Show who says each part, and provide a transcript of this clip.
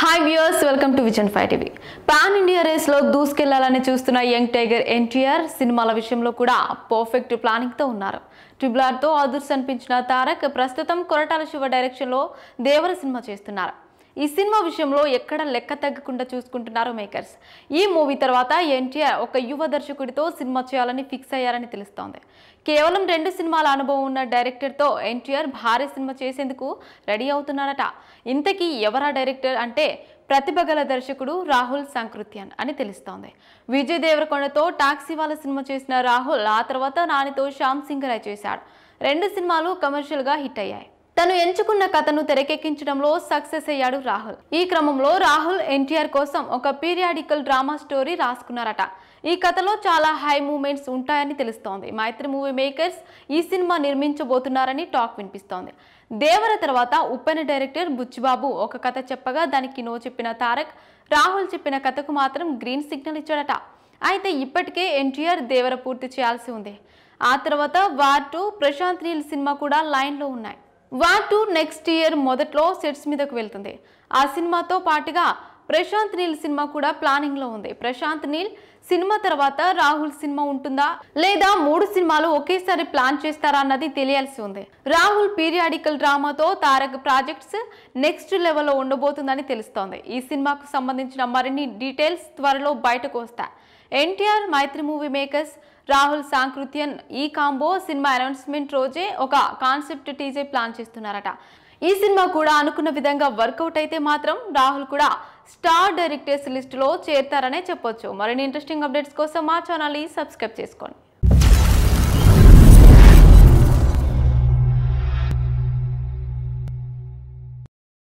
Speaker 1: hi viewers welcome to vision five TV pan India రేస్లో దూసుకెళ్లాలని చూస్తున్న యంగ్ టైగర్ ఎన్టీఆర్ సినిమాల విషయంలో కూడా పర్ఫెక్ట్ ప్లానింగ్తో ఉన్నారు ట్రిబుల్ ఆర్తో అదుర్స్ అనిపించిన తారక్ ప్రస్తుతం కొరటాల శివ డైరెక్షన్లో దేవర సినిమా చేస్తున్నారు ఈ సినిమా విషయంలో ఎక్కడ లెక్క తగ్గకుండా చూసుకుంటున్నారు మేకర్స్ ఈ మూవీ తర్వాత ఎన్టీఆర్ ఒక యువ దర్శకుడితో సినిమా చేయాలని ఫిక్స్ అయ్యారని తెలుస్తోంది కేవలం రెండు సినిమాల అనుభవం ఉన్న డైరెక్టర్తో ఎన్టీఆర్ భారీ సినిమా చేసేందుకు రెడీ అవుతున్నారట ఇంతకీ ఎవరా డైరెక్టర్ అంటే ప్రతిభగల దర్శకుడు రాహుల్ సంకృత్యన్ అని తెలుస్తోంది విజయ్ దేవరకొండతో టాక్సీ వాళ్ళ సినిమా చేసిన రాహుల్ ఆ తర్వాత నానితో శ్యామ్ సింగ్ రాయ్ చేశాడు రెండు సినిమాలు కమర్షియల్గా హిట్ అయ్యాయి తను ఎంచుకున్న కథను తెరకెక్కించడంలో సక్సెస్ అయ్యాడు రాహుల్ ఈ క్రమంలో రాహుల్ ఎన్టీఆర్ కోసం ఒక పీరియాడికల్ డ్రామా స్టోరీ రాసుకున్నారట ఈ కథలో చాలా హై మూమెంట్స్ ఉంటాయని తెలుస్తోంది మైత్రి మూవీ మేకర్స్ ఈ సినిమా నిర్మించబోతున్నారని టాక్ వినిపిస్తోంది దేవర తర్వాత ఉప్పెన డైరెక్టర్ బుచ్చిబాబు ఒక కథ చెప్పగా దానికి నో చెప్పిన తారక్ రాహుల్ చెప్పిన కథకు మాత్రం గ్రీన్ సిగ్నల్ ఇచ్చాడట అయితే ఇప్పటికే ఎన్టీఆర్ దేవర పూర్తి చేయాల్సి ఉంది ఆ తర్వాత వార్ టూ ప్రశాంత్ నీల్ సినిమా కూడా లైన్లో ఉన్నాయి వార్ టూ నెక్స్ట్ ఇయర్ మొదట్లో సెట్స్ మీదకు వెళ్తుంది ఆ సినిమాతో పాటుగా ప్రశాంత్ నీల్ సినిమా కూడా ప్లానింగ్లో ఉంది ప్రశాంత్ నీల్ సినిమా తర్వాత రాహుల్ సినిమా ఉంటుందా లేదా మూడు సినిమాలు ఒకేసారి ప్లాన్ చేస్తారా అన్నది తెలియాల్సి ఉంది రాహుల్ పీరియాడికల్ డ్రామాతో తారక్ ప్రాజెక్ట్స్ నెక్స్ట్ లెవెల్లో ఉండబోతుందని తెలుస్తోంది ఈ సినిమాకు సంబంధించిన మరిన్ని డీటెయిల్స్ త్వరలో బయటకు వస్తాయి ఎన్టీఆర్ మైత్రి మూవీ మేకర్స్ రాహుల్ సాంకృత్యన్ ఈ కాంబో సినిమా అనౌన్స్మెంట్ రోజే ఒక కాన్సెప్ట్ టీజే ప్లాన్ చేస్తున్నారట ఈ సినిమా కూడా అనుకున్న విధంగా వర్కౌట్ అయితే మాత్రం రాహుల్ కూడా స్టార్ డైరెక్టర్స్ లిస్టులో చేరతారనే చెప్పొచ్చు మరిన్ని ఇంట్రెస్టింగ్ అప్డేట్స్ కోసం మా ఛానల్ని సబ్స్క్రైబ్ చేసుకోండి